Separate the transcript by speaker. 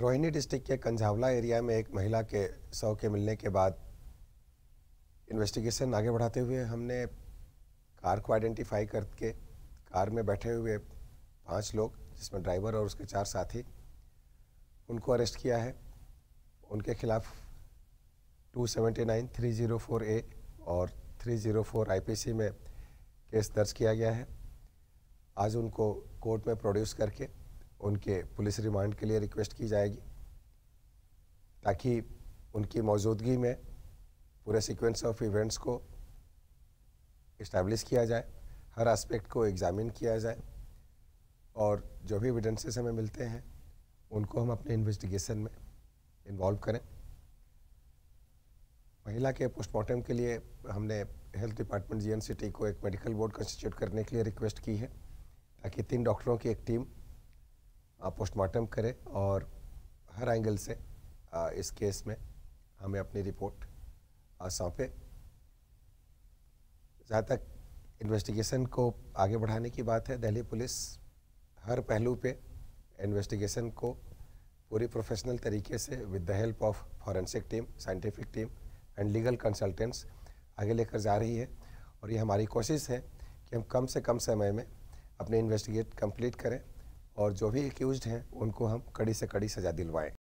Speaker 1: Rohini district के Kanjhawala area में एक महिला के शव के मिलने के बाद इन्वेस्टिगेशन आगे बढ़ाते हुए हमने कार को आइडेंटिफाई करके कार में बैठे हुए पांच लोग जिसमें ड्राइवर और उसके चार साथी उनको अरेस्ट किया है उनके खिलाफ 279, 304 ए और 304 आईपीसी में केस दर्ज किया गया है आज उनको कोर्ट में प्रोड्यूस करके उनके पुलिस रिमांड के लिए रिक्वेस्ट की जाएगी ताकि उनकी मौजूदगी में पूरे सीक्वेंस ऑफ इवेंट्स को इस्टेब्लिश किया जाए हर एस्पेक्ट को एग्ज़ामिन किया जाए और जो भी एविडेंसेस हमें मिलते हैं उनको हम अपने इन्वेस्टिगेशन में इन्वॉल्व करें महिला के पोस्टमार्टम के लिए हमने हेल्थ डिपार्टमेंट जीएनसीटी को एक मेडिकल बोर्ड कंस्टिट्यूट करने के लिए रिक्वेस्ट की है ताकि तीन डॉक्टरों की एक टीम पोस्टमार्टम करे और हर एंगल से इस केस में हमें अपनी रिपोर्ट सौंपे जहाँ तक इन्वेस्टिगेशन को आगे बढ़ाने की बात है दिल्ली पुलिस हर पहलू पे इन्वेस्टिगेशन को पूरी प्रोफेशनल तरीके से with the help of forensic team scientific team and legal consultants आगे लेकर जा रही है और ये हमारी कोशिश है कि हम कम से कम समय में अपने इन्वेस्टिगेट कंप्लीट करें और जो भी एक्यूज हैं उनको हम कड़ी से कड़ी सज़ा दिलवाएं